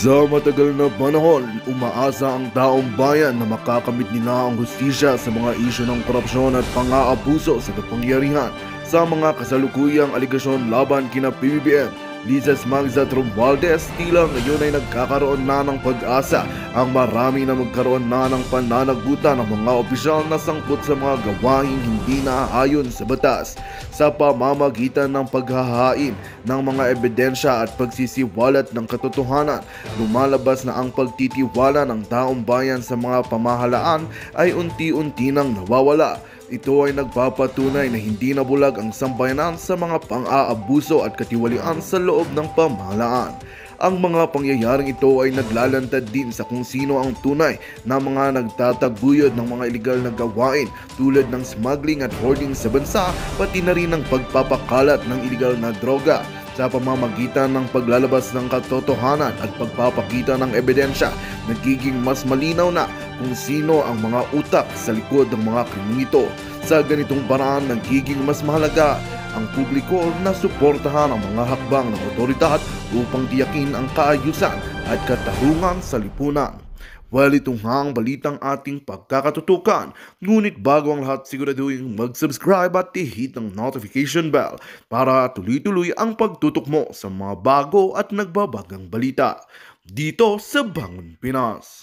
Sa matagal na panahon, umaasa ang taong bayan na makakamit nila ang hustisya sa mga isyo ng korupsyon at pang-aabuso sa kapangyarihan sa mga kasalukuyang aligasyon laban kina PBBM Lises Mangs at Romualdez tila ngayon ay nagkakaroon na ng pag-asa ang marami na magkaroon na ng pananagutan ng mga opisyal na sangkot sa mga gawain hindi naaayon sa batas sa pamamagitan ng paghahain ng mga ebidensya at pagsisiwalat ng katotohanan lumalabas na ang pagtitiwala ng taong bayan sa mga pamahalaan ay unti-unti nang nawawala ito ay nagpapatunay na hindi nabulag ang sambayanan sa mga pang-aabuso at katiwalian sa loob ng pamahalaan. Ang mga pangyayaring ito ay naglalantad din sa kung sino ang tunay na mga nagtataguyod ng mga ilegal na gawain tulad ng smuggling at hoarding sa bansa pati na rin ang pagpapakalat ng ilegal na droga sa pamamagitan ng paglalabas ng katotohanan at pagpapakita ng ebidensya, nagiging mas malinaw na kung sino ang mga utak sa likod ng mga krimen ito. Sa ganitong paraan, nagiging mas mahalaga ang publiko na suportahan ang mga hakbang ng otoridad upang diyakin ang kaayusan at katarungan sa lipunan. Well, ito nga ang balitang ating pagkakatutukan. Ngunit bago ang lahat, siguraduhin mag-subscribe at tihit ang notification bell para tuloy-tuloy ang pagtutok mo sa mga bago at nagbabagang balita dito sa Bangon Pinas.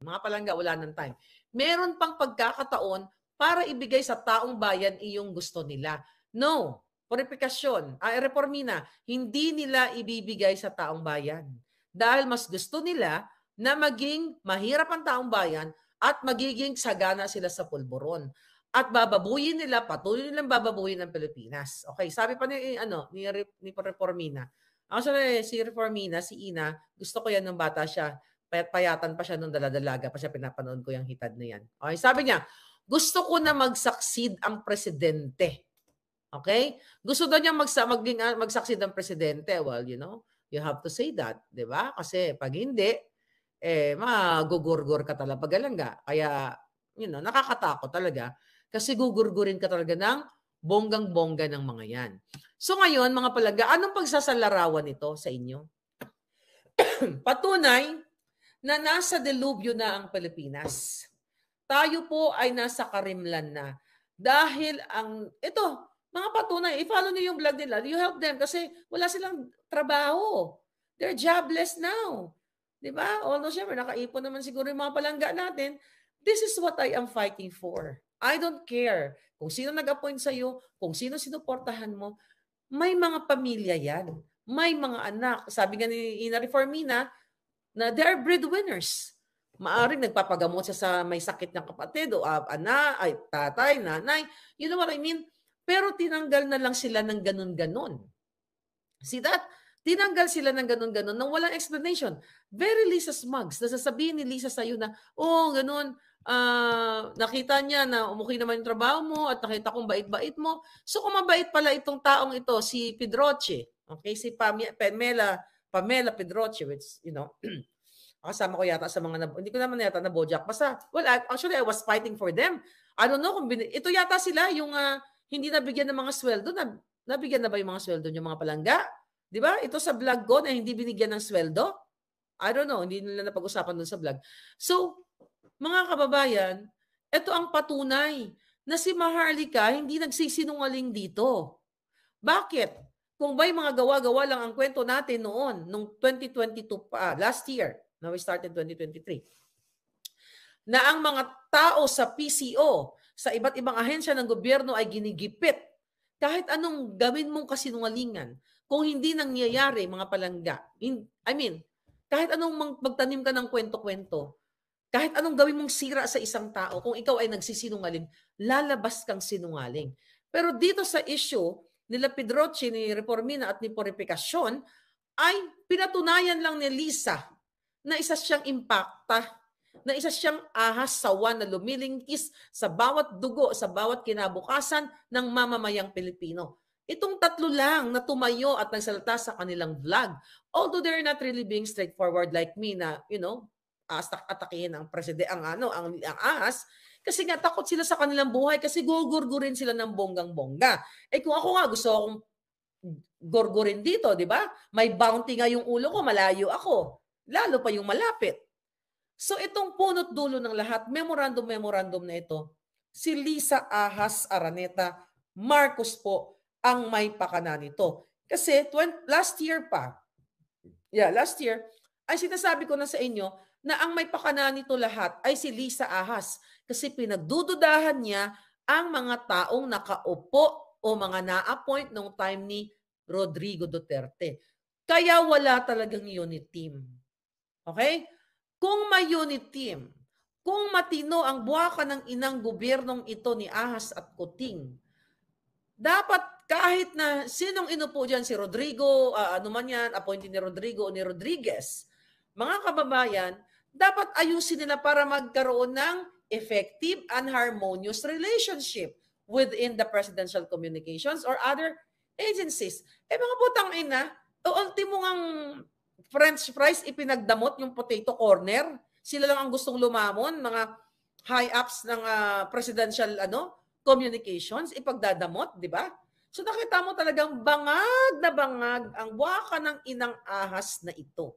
Mga palangga, wala ng time. Meron pang pagkakataon para ibigay sa taong bayan iyong gusto nila. No, purifikasyon, uh, reformina, hindi nila ibibigay sa taong bayan. Dahil mas gusto nila na maging mahirap ang taong bayan at magiging sagana sila sa pulburon. At bababuyin nila, patuloy nilang bababuyin ang Pilipinas. Okay, sabi pa ni, ano, ni, ni Reformina. Actually, si Reformina, si Ina, gusto ko yan nung bata siya. Payatan pa siya nung daladalaga pa siya pinapanood ko yung hitad na yan. Okay, sabi niya, gusto ko na mag-succeed ang presidente. Okay? Gusto daw niya mag maging, ah, mag-succeed ang presidente. Well, you know, you have to say that, 'di ba? Kasi pag hindi, eh, magugurgur ka talaga pagalangga. Kaya, you know, nakakatakot talaga kasi gugurgurin ka talaga ng bonggang-bongga ng mga yan. So ngayon, mga palaga, anong pagsasalarawan nito sa inyo? Patunay na nasa delubyo na ang Pilipinas. Tayo po ay nasa karimlan na. Dahil ang, ito, mga patunay, i-follow niyo yung vlog nila. You help them kasi wala silang trabaho. They're jobless now. Di ba? Although syempre, nakaipon naman siguro yung mga palangga natin. This is what I am fighting for. I don't care kung sino nag-appoint sa'yo, kung sino sinuportahan mo. May mga pamilya yan. May mga anak. Sabi nga ni Ina Reformina, na they are breadwinners. Maaring nagpapagamot siya sa may sakit ng kapatid o uh, ana, ay, tatay, nanay. You know what I mean? Pero tinanggal na lang sila ng ganun-ganun. See that? Tinanggal sila ng ganun-ganun nang walang explanation. Very Lisa Smugs. Nasasabihin ni Lisa sa'yo na, oh, ganun, uh, nakita niya na umuki naman yung trabaho mo at nakita kong bait-bait mo. So kung mabait pala itong taong ito, si Pedroche, okay, si Pamela, Pamela, Pamela Pedroche, which, you know, kasama ko yata sa mga, na, hindi ko naman yata na Bojack. Basta, well, I, actually, I was fighting for them. I don't know kung, bin- ito yata sila yung uh, hindi nabigyan ng mga sweldo. Na, nabigyan na ba yung mga sweldo yung mga palangga? Di ba? Ito sa vlog ko na hindi binigyan ng sweldo. I don't know, hindi nila napag-usapan dun sa vlog. So, mga kababayan, ito ang patunay na si Maharlika hindi nagsisinungaling dito. Bakit? Kung ba'y mga gawa-gawa lang ang kwento natin noon, nung 2022 pa, last year, na we started 2023, na ang mga tao sa PCO, sa iba't ibang ahensya ng gobyerno ay ginigipit kahit anong gawin mong kasinungalingan, kung hindi nangyayari mga palangga. I mean, kahit anong magtanim ka ng kwento-kwento, kahit anong gawin mong sira sa isang tao, kung ikaw ay nagsisinungaling, lalabas kang sinungaling. Pero dito sa issue nila Pedroche, ni Reformina at ni Purifikasyon, ay pinatunayan lang ni Lisa na isa siyang impacta, na isa siyang ahas sawa na lumilingkis sa bawat dugo, sa bawat kinabukasan ng mamamayang Pilipino. Itong tatlo lang na tumayo at nagsalita sa kanilang vlog. Although they're not really being straightforward like me na, you know, astak atakihin ang preside ang ano, ang, ang ahas, kasi nga takot sila sa kanilang buhay kasi gugurgurin sila ng bonggang-bongga. Eh kung ako nga gusto akong gorgorin dito, di ba? May bounty nga yung ulo ko, malayo ako. Lalo pa yung malapit. So itong punot dulo ng lahat, memorandum-memorandum na ito, si Lisa Ahas Araneta, Marcos po, ang may pakana nito. Kasi 20, last year pa, yeah, last year, ay sinasabi ko na sa inyo na ang may pakana nito lahat ay si Lisa Ahas kasi pinagdududahan niya ang mga taong nakaupo o mga na-appoint nung time ni Rodrigo Duterte. Kaya wala talagang unit team. Okay? Kung may unit team, kung matino ang buwaka ng inang gobyernong ito ni Ahas at Kuting, dapat kahit na sinong inupo dyan, si Rodrigo, uh, ano man yan, appointee ni Rodrigo o ni Rodriguez, mga kababayan, dapat ayusin nila para magkaroon ng effective and harmonious relationship within the presidential communications or other agencies. Eh mga putang ina, ultimo ngang french fries ipinagdamot yung potato corner. Sila lang ang gustong lumamon, mga high ups ng uh, presidential ano communications ipagdadamot, di ba? So nakita mo talagang bangag na bangag ang waka ng inang ahas na ito.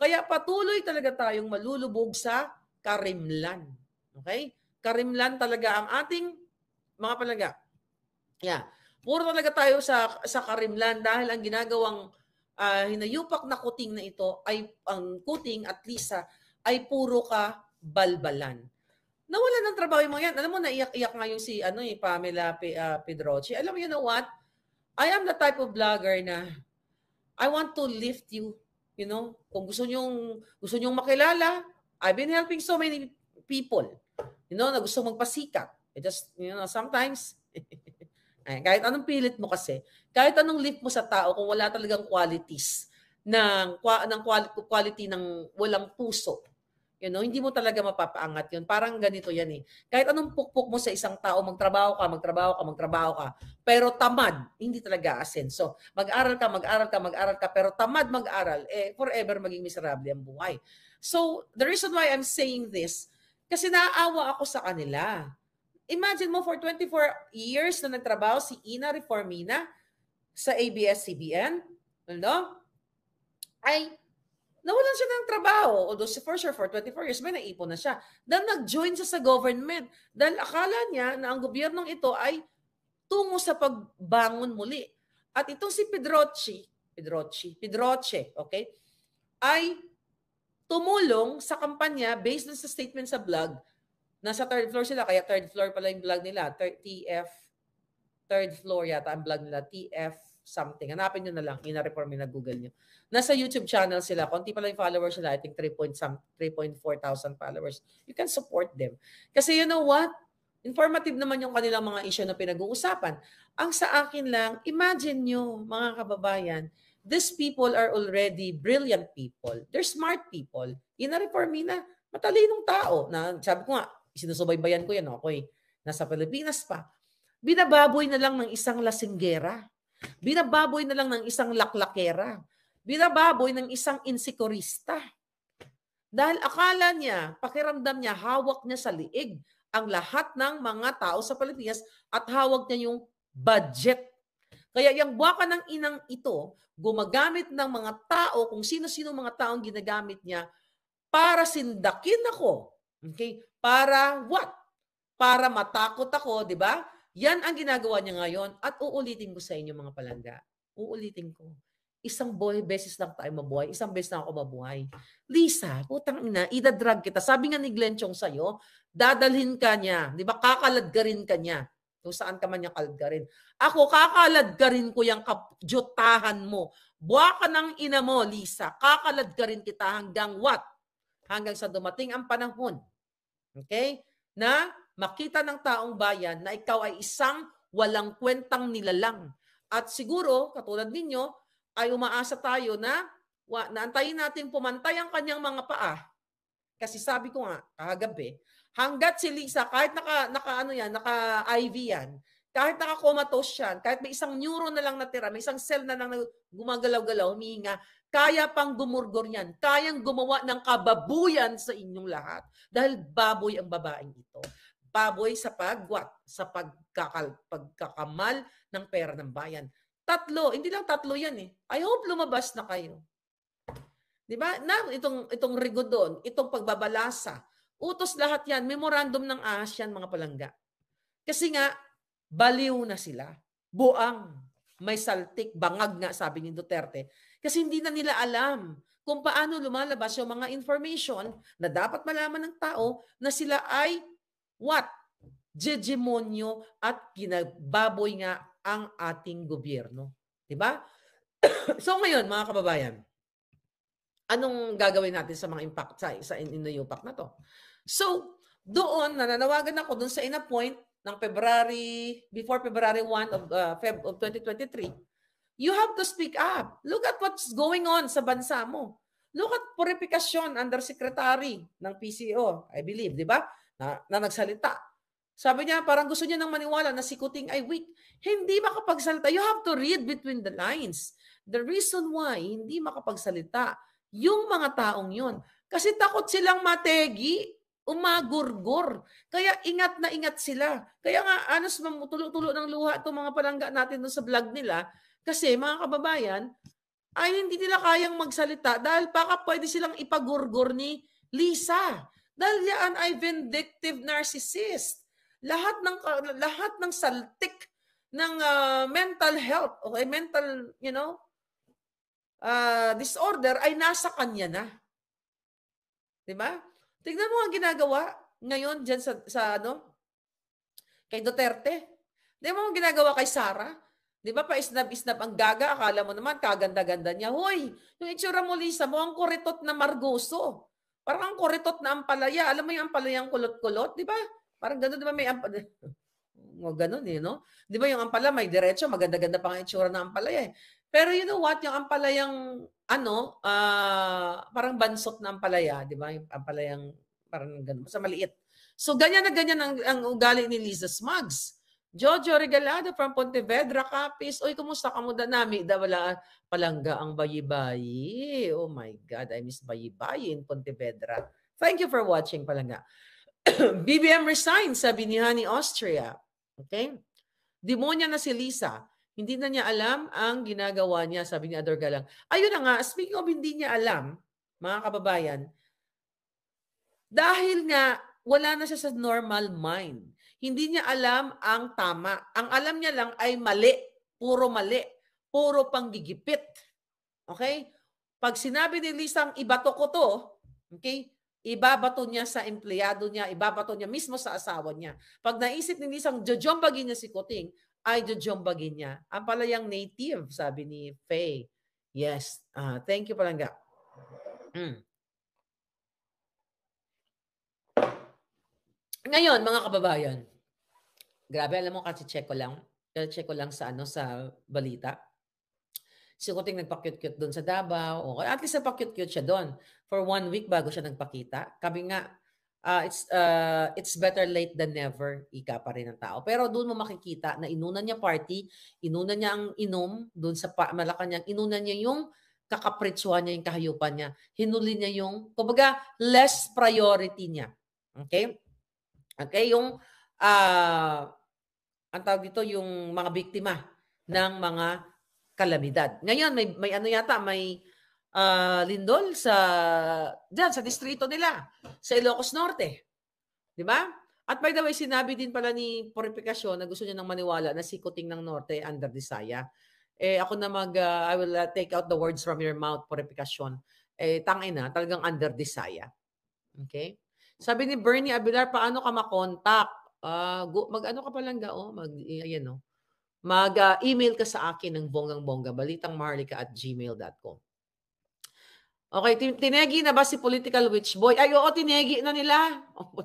Kaya patuloy talaga tayong malulubog sa karimlan. Okay? Karimlan talaga ang ating mga palaga. Yeah. Puro talaga tayo sa sa karimlan dahil ang ginagawang uh, hinayupak na kuting na ito ay ang kuting at lisa ay puro ka balbalan nawalan ng trabaho mo yan. Alam mo, naiyak-iyak nga yung si ano, yung eh, Pamela P- uh, ah, Pedroche. Alam mo, you know what? I am the type of vlogger na I want to lift you. You know, kung gusto nyong, gusto nyong makilala, I've been helping so many people, you know, na gusto magpasikat. I just, you know, sometimes, ay, kahit anong pilit mo kasi, kahit anong lift mo sa tao, kung wala talagang qualities, ng, ng quality ng walang puso, You know, hindi mo talaga mapapaangat yun. Parang ganito yan eh. Kahit anong pukpok mo sa isang tao, magtrabaho ka, magtrabaho ka, magtrabaho ka, pero tamad, hindi talaga So, Mag-aral ka, mag-aral ka, mag-aral ka, pero tamad mag-aral, eh, forever maging miserable ang buhay. So, the reason why I'm saying this, kasi naaawa ako sa kanila. Imagine mo, for 24 years na nagtrabaho si Ina Reformina sa ABS-CBN, no? Ay, nawalan siya ng trabaho. Although for sure, for 24 years, may naipon na siya. Then nag-join siya sa government dahil akala niya na ang gobyernong ito ay tungo sa pagbangon muli. At itong si Pedrochi, Pedrochi, Pedroche, okay, ay tumulong sa kampanya based on sa statement sa blog. Nasa third floor sila, kaya third floor pala yung blog nila. Third, TF, third floor yata ang blog nila, TF something. Hanapin nyo na lang. Ina-reform na Google nyo. Nasa YouTube channel sila. Konti pala yung followers nila. I think 3.4 thousand followers. You can support them. Kasi you know what? Informative naman yung kanilang mga issue na pinag-uusapan. Ang sa akin lang, imagine nyo, mga kababayan, these people are already brilliant people. They're smart people. ina Reformina, na matalinong tao. Na, sabi ko nga, sinusubaybayan ko yan ako eh. Nasa Pilipinas pa. Binababoy na lang ng isang lasinggera Binababoy na lang ng isang laklakera. Binababoy ng isang insikurista. Dahil akala niya, pakiramdam niya, hawak niya sa liig ang lahat ng mga tao sa Pilipinas at hawak niya yung budget. Kaya yung buwaka ng inang ito, gumagamit ng mga tao, kung sino-sino mga taong ginagamit niya, para sindakin ako. Okay? Para what? Para matakot ako, di ba? Yan ang ginagawa niya ngayon at uulitin ko sa inyo mga palangga. Uulitin ko. Isang boy, beses lang tayo mabuhay. Isang beses lang ako mabuhay. Lisa, putang ina, idadrag kita. Sabi nga ni Glenn Chong sa'yo, dadalhin ka niya. Di ba? Kakalad ka rin ka niya. Kung saan ka man niya kalgarin. Ako, kakalad ko yung kapjutahan mo. Buwa ka ng ina mo, Lisa. Kakalad kita hanggang what? Hanggang sa dumating ang panahon. Okay? Na makita ng taong bayan na ikaw ay isang walang kwentang nilalang. At siguro, katulad ninyo, ay umaasa tayo na naantayin natin pumantay ang kanyang mga paa. Kasi sabi ko nga, kahagabi, hanggat si Lisa, kahit naka, naka ano yan, naka IV yan, kahit naka comatose yan, kahit may isang neuron na lang natira, may isang cell na lang gumagalaw-galaw, humihinga, kaya pang gumurgor yan. Kayang gumawa ng kababuyan sa inyong lahat dahil baboy ang babaeng ito baboy sa pagwat, sa pagkakal, pagkakamal ng pera ng bayan. Tatlo, hindi lang tatlo yan eh. I hope lumabas na kayo. 'Di ba? Na itong itong rigodon, itong pagbabalasa, utos lahat 'yan, memorandum ng ASEAN mga palangga. Kasi nga baliw na sila, buang, may saltik, bangag nga sabi ni Duterte. Kasi hindi na nila alam kung paano lumalabas yung mga information na dapat malaman ng tao na sila ay What? Jejemonyo at pinagbaboy nga ang ating gobyerno. Diba? so ngayon, mga kababayan, anong gagawin natin sa mga impact sa, sa inuyopak na to? So, doon, nananawagan ako doon sa in-appoint ng February, before February 1 of, uh, Feb of 2023, you have to speak up. Look at what's going on sa bansa mo. Look at purifikasyon under secretary ng PCO, I believe, di ba? na, na nagsalita. Sabi niya, parang gusto niya nang maniwala na si Kuting ay weak. Hindi makapagsalita. You have to read between the lines. The reason why hindi makapagsalita yung mga taong yun. Kasi takot silang mategi, umagurgur. Kaya ingat na ingat sila. Kaya nga, anos, tulo-tulo ng luha itong mga palangga natin sa vlog nila. Kasi mga kababayan, ay hindi nila kayang magsalita dahil baka pwede silang ipagurgur ni Lisa. Dahil yan ay vindictive narcissist. Lahat ng lahat ng saltik ng uh, mental health o okay, mental, you know, uh, disorder ay nasa kanya na. 'Di ba? Tingnan mo ang ginagawa ngayon diyan sa sa ano kay Duterte. 'Di mo ang ginagawa kay Sara? 'Di ba pa isnab-isnab ang gaga, akala mo naman kaganda-ganda niya. Hoy, yung itsura mo Lisa, mo ang kuritot na margoso. Parang ang kuritot na ampalaya. Alam mo yung ampalayang kulot-kulot, di ba? Parang gano'n, di ba? May ampalaya. O ganun eh, no? Di ba yung ampala, may diretso, maganda-ganda pa nga itsura na ampalaya eh. Pero you know what, yung ampalayang, ano, uh, parang bansot na ampalaya, di ba? Yung ampalayang, parang ganun, basta maliit. So ganyan na ganyan ang, ang ugali ni Lisa Smugs. Jojo Regalado from Pontevedra, Capiz. Uy, kumusta ka mo danami? Dawala palangga ang bayibayi. Oh my God, I miss bayibayi in Pontevedra. Thank you for watching palangga. BBM resigns, sabi ni Honey Austria. Okay? Demonya na si Lisa. Hindi na niya alam ang ginagawa niya, sabi ni Ador Galang. Ayun na nga, speaking of hindi niya alam, mga kababayan, dahil nga wala na siya sa normal mind hindi niya alam ang tama. Ang alam niya lang ay mali. Puro mali. Puro panggigipit. Okay? Pag sinabi ni Lisang, ibato ko to, okay? Ibabato niya sa empleyado niya, ibabato niya mismo sa asawa niya. Pag naisip ni Lisang, jojombagin niya si Kuting, ay jojombagin niya. Ang palayang native, sabi ni Faye. Yes. Uh, thank you, Palangga. Mm. Ngayon, mga kababayan, grabe, alam mo, kasi-check ko lang. Check ko lang sa ano sa balita. Si Kuting nagpa-cute-cute doon sa Davao. O, at least nagpa-cute-cute siya doon. For one week bago siya nagpakita. Kami nga, uh, it's, uh, it's better late than never, ika pa rin ng tao. Pero doon mo makikita na inunan niya party, inunan niya ang inom doon sa pa- Malacanang, inunan niya yung kakapritsuhan niya, yung kahayupan niya. Hinuli niya yung, kumbaga, less priority niya. Okay? Okay, yung uh, ang tawag dito yung mga biktima ng mga kalamidad. Ngayon may may ano yata may uh, lindol sa diyan sa distrito nila sa Ilocos Norte. 'Di ba? At by the way, sinabi din pala ni Purifikasyon na gusto niya nang maniwala na si Kuting ng Norte under Visaya. Eh ako na mag uh, I will uh, take out the words from your mouth Purifikasyon. Eh tangina, talagang under Visaya. Okay? Sabi ni Bernie Abilar, paano ka makontak? Ah, uh, mag-ano ka palang gao? Oh, mag, ayan o. Oh. Mag-email ah, uh, ka sa akin ng bonggang-bongga, balitangmaharlika at gmail.com. Okay, tinegi na ba si political witch boy? Ay, oo, tinegi na nila. Oh,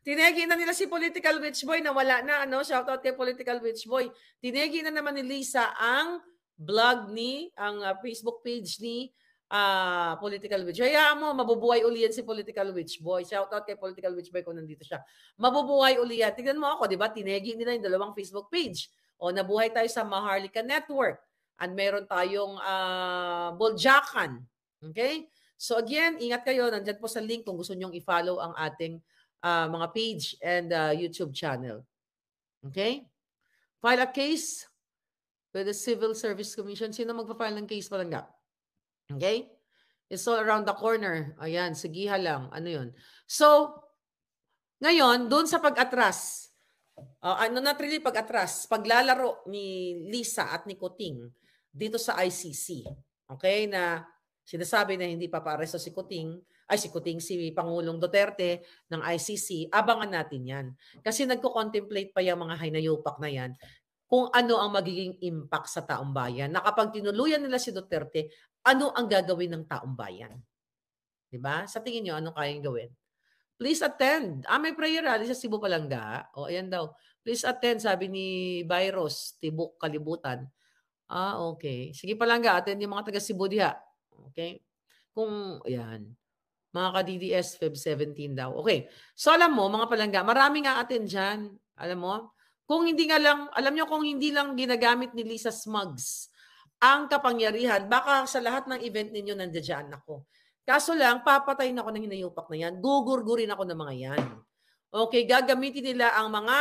tinegi na nila si political witch boy na wala na, ano? Shout out kay political witch boy. Tinegi na naman ni Lisa ang blog ni, ang uh, Facebook page ni uh, Political Witch. Hayaan mo, mabubuhay uli yan si Political Witch Boy. Shout out kay Political Witch Boy kung nandito siya. Mabubuhay uli yan. Tignan mo ako, di ba? Tinegi nila yung dalawang Facebook page. O, nabuhay tayo sa Maharlika Network. And meron tayong uh, ah, Boljakan. Okay? So again, ingat kayo. Nandyan po sa link kung gusto nyong i-follow ang ating uh, mga page and uh, YouTube channel. Okay? File a case with the Civil Service Commission. Sino magpa-file ng case, Palangga? Okay? It's all around the corner. Ayan, sigiha lang. Ano yun? So, ngayon, doon sa pag-atras, uh, ano na really pag-atras, paglalaro ni Lisa at ni Kuting dito sa ICC. Okay? Na sinasabi na hindi papaaresto si Kuting, ay si Kuting, si Pangulong Duterte ng ICC, abangan natin yan. Kasi nagko-contemplate pa yung mga hinayupak na yan kung ano ang magiging impact sa taong bayan na kapag tinuluyan nila si Duterte, ano ang gagawin ng taong bayan? 'Di ba? Sa tingin niyo ano kayang gawin? Please attend. Ah, may prayer rally ah. sa Cebu Palanga. O, ayan daw. Please attend, sabi ni Byros, Tibok, Kalibutan. Ah, okay. Sige Palanga, attend yung mga taga Cebu diha. Okay? Kung, ayan. Mga ka-DDS, Feb 17 daw. Okay. So alam mo, mga Palanga, maraming attend dyan. Alam mo? Kung hindi nga lang, alam nyo kung hindi lang ginagamit ni Lisa Smugs ang kapangyarihan. Baka sa lahat ng event ninyo nandiyan ako. Kaso lang, papatayin ako ng hinayupak na yan. Gugurgurin ako ng mga yan. Okay, gagamitin nila ang mga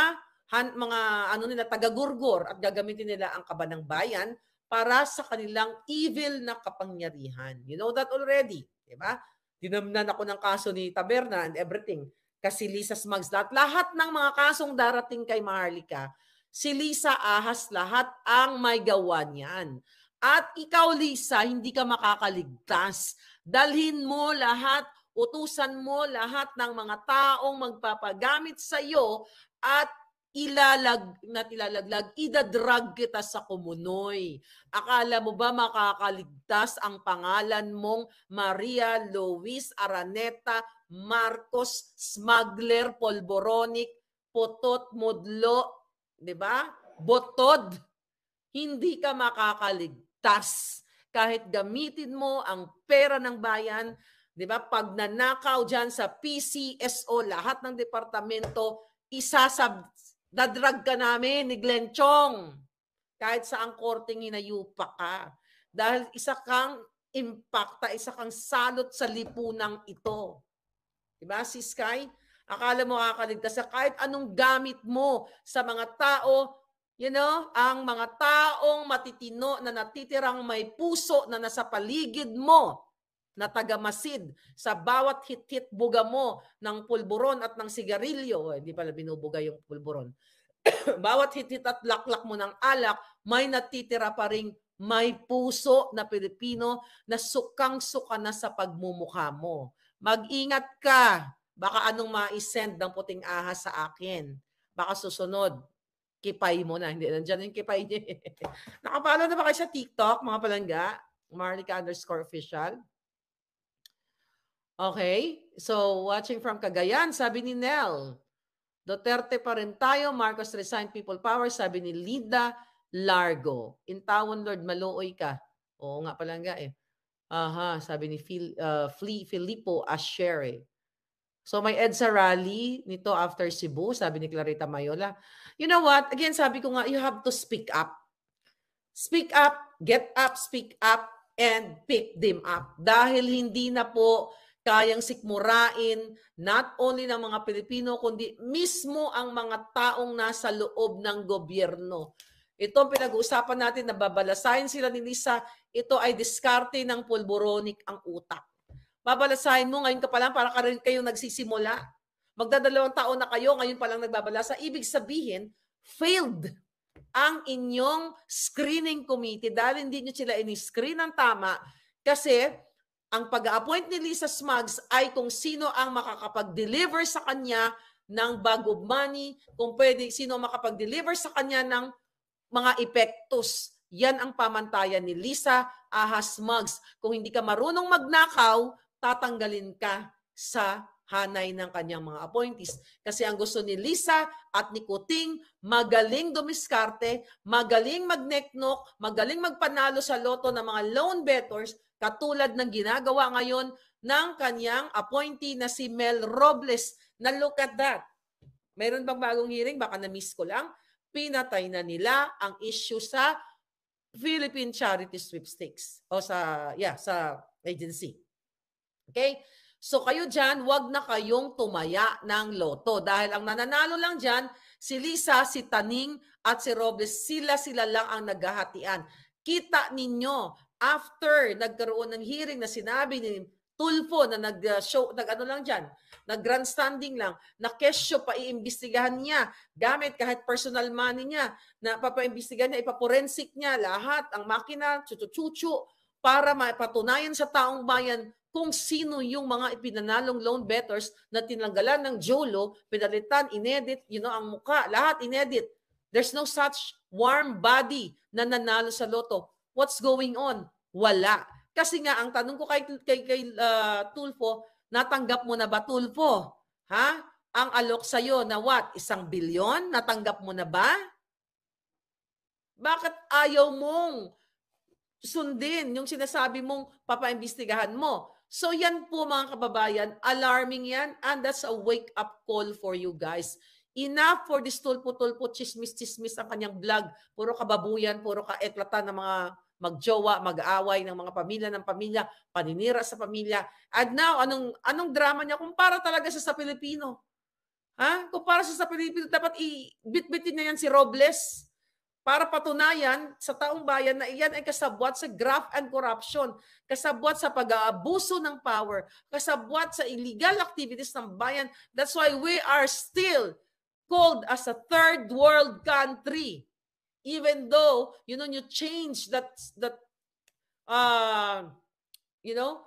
han, mga ano nila tagagurgor at gagamitin nila ang kaba ng bayan para sa kanilang evil na kapangyarihan. You know that already, 'di ba? Dinamnan ako ng kaso ni Taberna and everything. Kasi Lisa Smugs, lahat, lahat ng mga kasong darating kay Maharlika, si Lisa ahas lahat ang may gawa niyan. At ikaw, Lisa, hindi ka makakaligtas. Dalhin mo lahat, utusan mo lahat ng mga taong magpapagamit sa iyo at ilalag na tilalaglag, idadrag kita sa kumunoy. Akala mo ba makakaligtas ang pangalan mong Maria Luis Araneta Marcos Smuggler Polboronic Potot Modlo, 'di ba? Botod. Hindi ka makakaligtas ligtas kahit gamitin mo ang pera ng bayan, 'di ba? Pag nanakaw diyan sa PCSO lahat ng departamento isasab dadrag ka namin ni Glenn Chong. Kahit sa ang korte hinayupa ka. Dahil isa kang impacta, isa kang salot sa lipunang ito. Diba, si Sky? Akala mo kakaligtas sa kahit anong gamit mo sa mga tao you know, ang mga taong matitino na natitirang may puso na nasa paligid mo na tagamasid sa bawat hit-hit buga mo ng pulburon at ng sigarilyo. O, oh, hindi pala binubuga yung pulburon. bawat hit-hit at laklak mo ng alak, may natitira pa ring may puso na Pilipino na sukang-suka na sa pagmumukha mo. Mag-ingat ka. Baka anong ma-send ng puting ahas sa akin. Baka susunod kipay mo na. Hindi, nandiyan yung kipay niya. Eh. Nakapalo na ba kayo sa TikTok, mga palangga? Marlica underscore official. Okay. So, watching from Cagayan, sabi ni Nell. Duterte pa rin tayo. Marcos resigned people power. Sabi ni Lida Largo. In Tawon, Lord, maluoy ka. Oo nga palangga eh. Aha, sabi ni Phil, uh, Fli, Filippo Asheri. So may EDSA rally nito after Cebu, sabi ni Clarita Mayola. You know what? Again, sabi ko nga, you have to speak up. Speak up, get up, speak up, and pick them up. Dahil hindi na po kayang sikmurain not only ng mga Pilipino, kundi mismo ang mga taong nasa loob ng gobyerno. Ito pinag-uusapan natin, na nababalasayan sila ni Lisa. Ito ay diskarte ng pulboronic ang utak. Babalasahin mo ngayon ka pa lang para ka rin kayong nagsisimula magdadalawang taon na kayo, ngayon pa lang nagbabalasa, ibig sabihin, failed ang inyong screening committee dahil hindi nyo sila in-screen ng tama kasi ang pag-appoint ni Lisa Smugs ay kung sino ang makakapag-deliver sa kanya ng bag of money, kung pwede, sino makapag-deliver sa kanya ng mga epektos. Yan ang pamantayan ni Lisa Ahas Mugs. Kung hindi ka marunong magnakaw, tatanggalin ka sa hanay ng kanyang mga appointees. Kasi ang gusto ni Lisa at ni Kuting, magaling dumiskarte, magaling magneknok, magaling magpanalo sa loto ng mga loan bettors, katulad ng ginagawa ngayon ng kanyang appointee na si Mel Robles. Na look at that. Meron bang bagong hearing? Baka na-miss ko lang. Pinatay na nila ang issue sa Philippine Charity Sweepstakes o sa yeah, sa agency. Okay? So kayo dyan, wag na kayong tumaya ng loto dahil ang nananalo lang dyan, si Lisa, si Taning at si Robles, sila-sila lang ang naghahatian. Kita ninyo, after nagkaroon ng hearing na sinabi ni Tulfo na nag-show, nag-ano lang dyan, nag-grandstanding lang, na kesyo pa iimbestigahan niya gamit kahit personal money niya, na papaimbestigahan niya, ipaporensik niya lahat, ang makina, chuchu para mapatunayan sa taong bayan kung sino yung mga ipinanalong loan bettors na tinanggalan ng Jolo, pinalitan, inedit, you know, ang muka, lahat inedit. There's no such warm body na nanalo sa loto. What's going on? Wala. Kasi nga, ang tanong ko kay, kay, kay uh, Tulfo, natanggap mo na ba Tulfo? Ha? Ang alok sa'yo na what? Isang bilyon? Natanggap mo na ba? Bakit ayaw mong sundin yung sinasabi mong papaimbestigahan mo? So yan po mga kababayan, alarming yan and that's a wake-up call for you guys. Enough for this tulpo-tulpo, chismis-chismis ang kanyang vlog. Puro kababuyan, puro kaeklatan ng mga magjowa, mag-away ng mga pamilya ng pamilya, paninira sa pamilya. And now, anong, anong drama niya? Kumpara talaga siya sa Pilipino. Ha? Kumpara siya sa Pilipino, dapat i-bitbitin niya yan si Robles para patunayan sa taong bayan na iyan ay kasabwat sa graft and corruption, kasabwat sa pag-aabuso ng power, kasabwat sa illegal activities ng bayan. That's why we are still called as a third world country. Even though, you know, you change that, that uh, you know,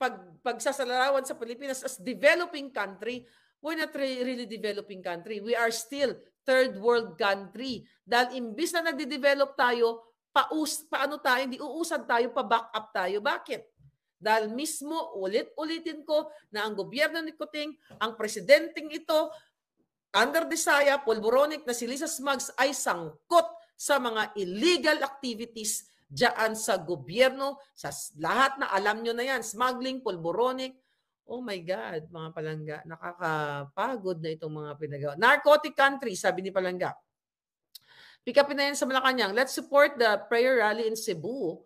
pag, pagsasalarawan sa Pilipinas as developing country, we're not really developing country. We are still third world country. Dahil imbis na nagde-develop tayo, paus, paano tayo, hindi uusan tayo, pa-back up tayo. Bakit? Dahil mismo, ulit-ulitin ko na ang gobyerno ni Kuting, ang presidenteng ito, under the Desaya, Polboronic na si Lisa Smugs ay sangkot sa mga illegal activities dyan sa gobyerno, sa lahat na alam nyo na yan, smuggling, polboronic, Oh my God, mga palangga, nakakapagod na itong mga pinagawa. Narcotic country, sabi ni palangga. Pick up na yan sa Malacanang. Let's support the prayer rally in Cebu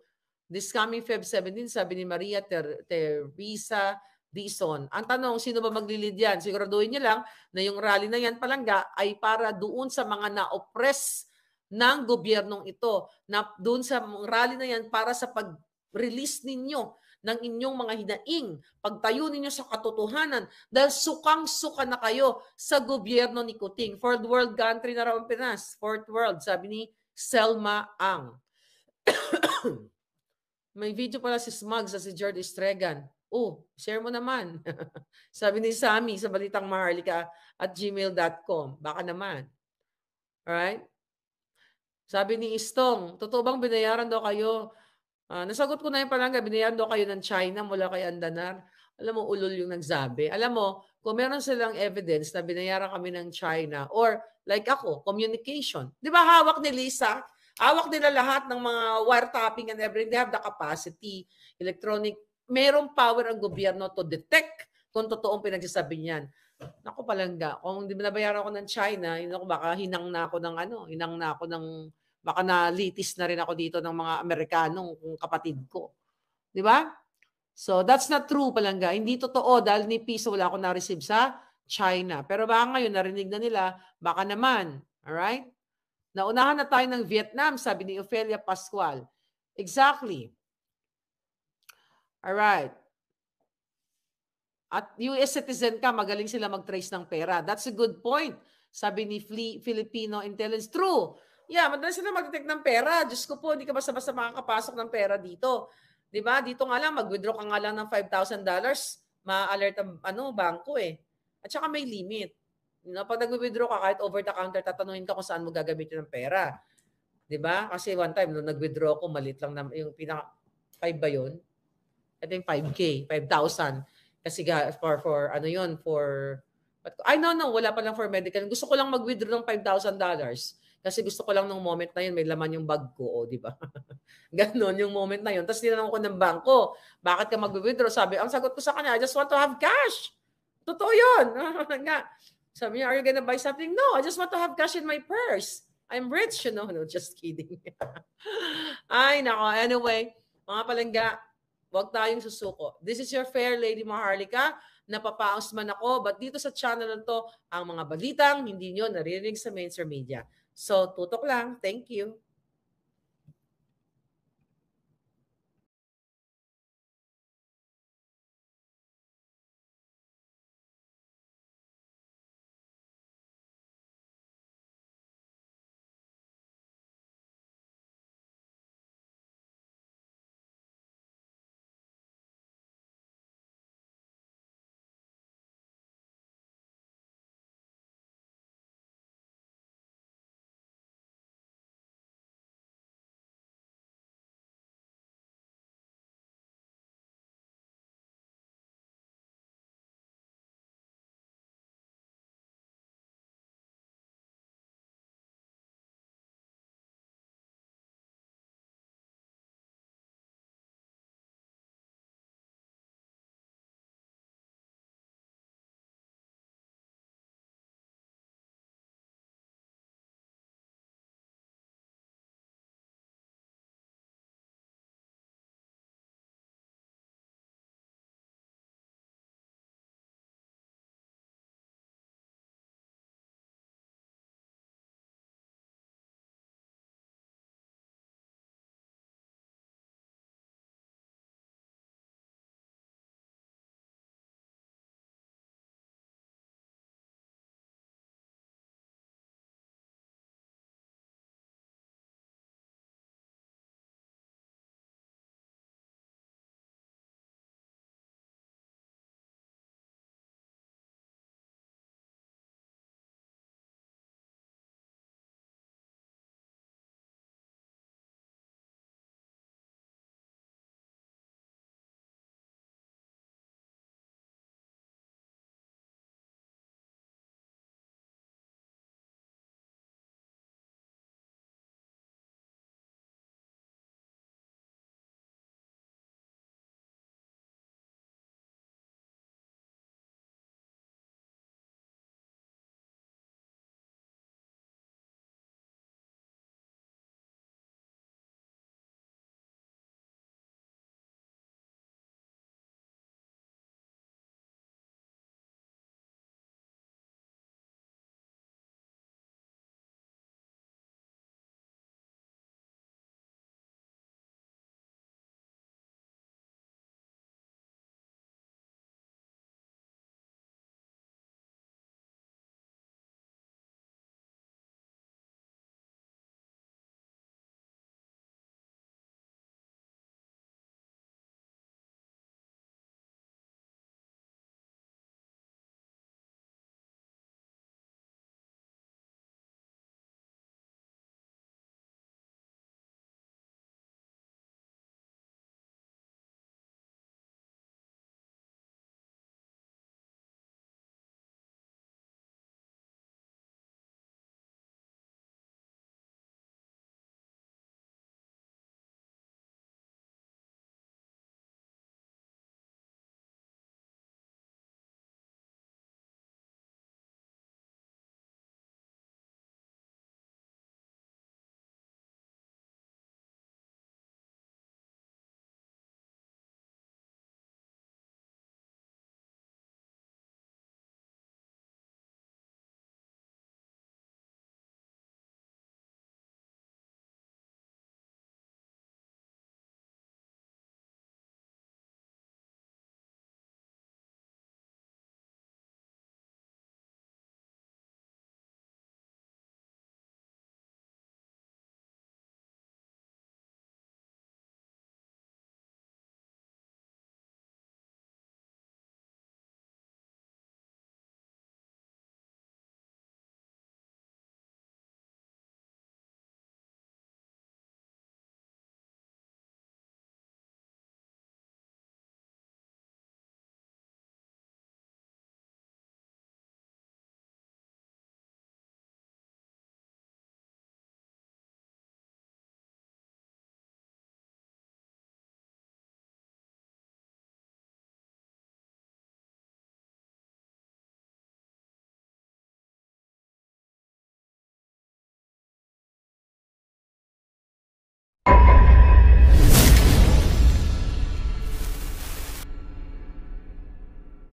this coming Feb 17, sabi ni Maria Ter Teresa Dizon. Ang tanong, sino ba maglilid yan? Siguraduhin niyo lang na yung rally na yan, palangga, ay para doon sa mga na-oppress ng gobyernong ito. Na, doon sa rally na yan para sa pag-release ninyo ng inyong mga hinaing. Pagtayo ninyo sa katotohanan dahil sukang-suka na kayo sa gobyerno ni Kuting. Fourth world country na raw ang Pinas. Fourth world, sabi ni Selma Ang. May video pala si Smugs at si George Stregan. Oh, share mo naman. sabi ni Sami sa balitang maharlika at gmail.com. Baka naman. Alright? Sabi ni Istong, totoo bang binayaran daw kayo Uh, nasagot ko na yung palang binayan daw kayo ng China mula kay Andanar. Alam mo, ulol yung nagsabi. Alam mo, kung meron silang evidence na binayaran kami ng China or like ako, communication. Di ba hawak ni Lisa? Hawak nila lahat ng mga wiretapping and everything. They have the capacity, electronic. Merong power ang gobyerno to detect kung totoong pinagsasabi niyan. Naku palangga, kung di ba binabayaran ako ng China, yun ako baka hinang na ako ng ano, hinang na ako ng Baka nalitis na rin ako dito ng mga Amerikanong kung kapatid ko. Di ba? So that's not true palangga. Hindi totoo dahil ni piso wala ako na-receive sa China. Pero baka ngayon narinig na nila, baka naman. Alright? Naunahan na tayo ng Vietnam, sabi ni Ophelia Pascual. Exactly. Alright. At US citizen ka, magaling sila mag-trace ng pera. That's a good point, sabi ni Filipino Intelligence. True. Yeah, madalas sila mag-detect ng pera. Diyos ko po, hindi ka basta-basta makakapasok ng pera dito. 'Di ba? Dito nga lang mag-withdraw ka nga lang ng $5,000, ma-alert ang ano, bangko eh. At saka may limit. You know, pag nag-withdraw ka kahit over the counter, tatanungin ka kung saan mo gagamitin ng pera. 'Di ba? Kasi one time nung nag-withdraw ko, malit lang na, yung pinaka 5 ba 'yon? I think 5k, 5,000 kasi for for ano 'yon for but, I know, no wala pa lang for medical. Gusto ko lang mag-withdraw ng $5,000 kasi gusto ko lang nung moment na yun, may laman yung bag ko, oh, di ba? Ganon yung moment na yun. Tapos tinanong ko ng bangko, bakit ka mag-withdraw? Sabi, ang sagot ko sa kanya, I just want to have cash. Totoo yun. nga. Sabi niya, are you gonna buy something? No, I just want to have cash in my purse. I'm rich, you know. No, just kidding. Ay, nako. Anyway, mga palangga, huwag tayong susuko. This is your fair Lady Maharlika. Napapaos man ako, but dito sa channel na to, ang mga balitang hindi nyo naririnig sa mainstream media. So, tutok lang. Thank you.